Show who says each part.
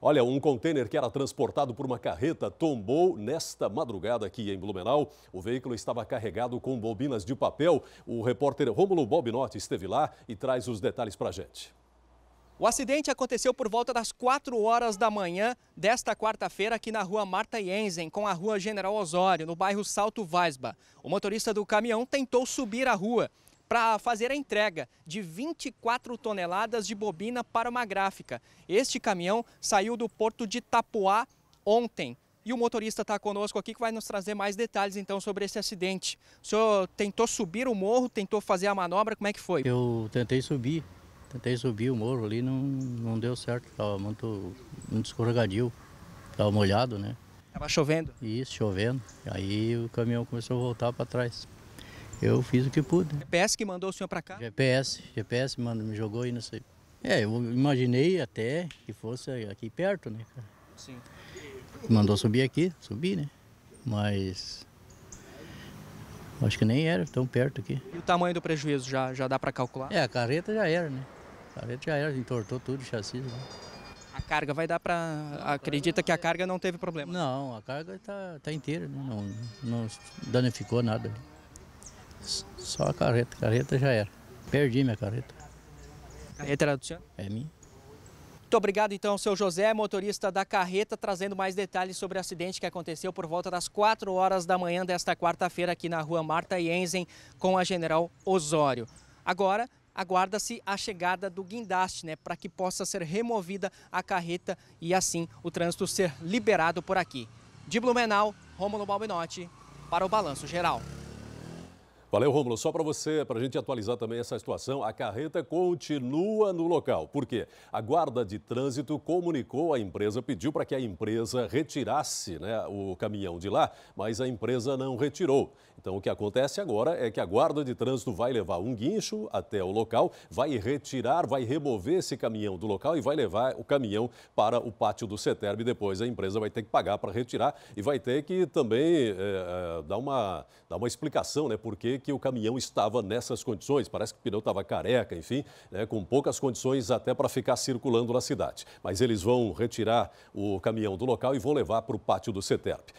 Speaker 1: Olha, um container que era transportado por uma carreta tombou nesta madrugada aqui em Blumenau. O veículo estava carregado com bobinas de papel. O repórter Rômulo Bobinotti esteve lá e traz os detalhes para a gente. O acidente aconteceu por volta das
Speaker 2: 4 horas da manhã desta quarta-feira aqui na rua Marta Jensen, com a rua General Osório, no bairro Salto Vaisba. O motorista do caminhão tentou subir a rua, para fazer a entrega de 24 toneladas de bobina para uma gráfica. Este caminhão saiu do porto de Tapuá ontem. E o motorista está conosco aqui que vai nos trazer mais detalhes então sobre esse acidente. O senhor tentou subir o morro, tentou fazer a manobra, como
Speaker 3: é que foi? Eu tentei subir, tentei subir o morro ali, não, não deu certo, estava muito, muito escorregadio, estava molhado, né? Estava chovendo? Isso, chovendo. Aí o caminhão começou a voltar para trás eu fiz o que pude. GPS que mandou o senhor para cá? GPS, GPS me jogou aí, não sei. É, eu imaginei até que fosse aqui perto, né, cara? Sim. Mandou subir aqui, subir, né? Mas acho que nem era tão perto aqui.
Speaker 2: E o tamanho do prejuízo já, já
Speaker 3: dá para calcular? É, a carreta já era, né? A carreta já era, entortou tudo, o chassi. Né?
Speaker 2: A carga vai dar para... Acredita que a carga não teve problema? Não, a carga está
Speaker 3: tá inteira, né? não, não danificou nada. Só a carreta. Carreta já era. Perdi minha carreta. Carreta era do senhor? É minha.
Speaker 2: Muito obrigado, então, seu José, motorista da carreta, trazendo mais detalhes sobre o acidente que aconteceu por volta das 4 horas da manhã desta quarta-feira aqui na rua Marta Jensen com a General Osório. Agora, aguarda-se a chegada do guindaste, né, para que possa ser removida a carreta e assim o trânsito ser liberado por aqui. De Blumenau, Rômulo Balbinotti, para o Balanço Geral.
Speaker 1: Valeu, Rômulo. Só para você, para a gente atualizar também essa situação, a carreta continua no local. Por quê? A guarda de trânsito comunicou à empresa, pediu para que a empresa retirasse né, o caminhão de lá, mas a empresa não retirou. Então, o que acontece agora é que a guarda de trânsito vai levar um guincho até o local, vai retirar, vai remover esse caminhão do local e vai levar o caminhão para o pátio do CETERB. Depois, a empresa vai ter que pagar para retirar e vai ter que também é, dar, uma, dar uma explicação, né? Por que que o caminhão estava nessas condições. Parece que o pneu estava careca, enfim, né, com poucas condições até para ficar circulando na cidade. Mas eles vão retirar o caminhão do local e vão levar para o pátio do CETERP.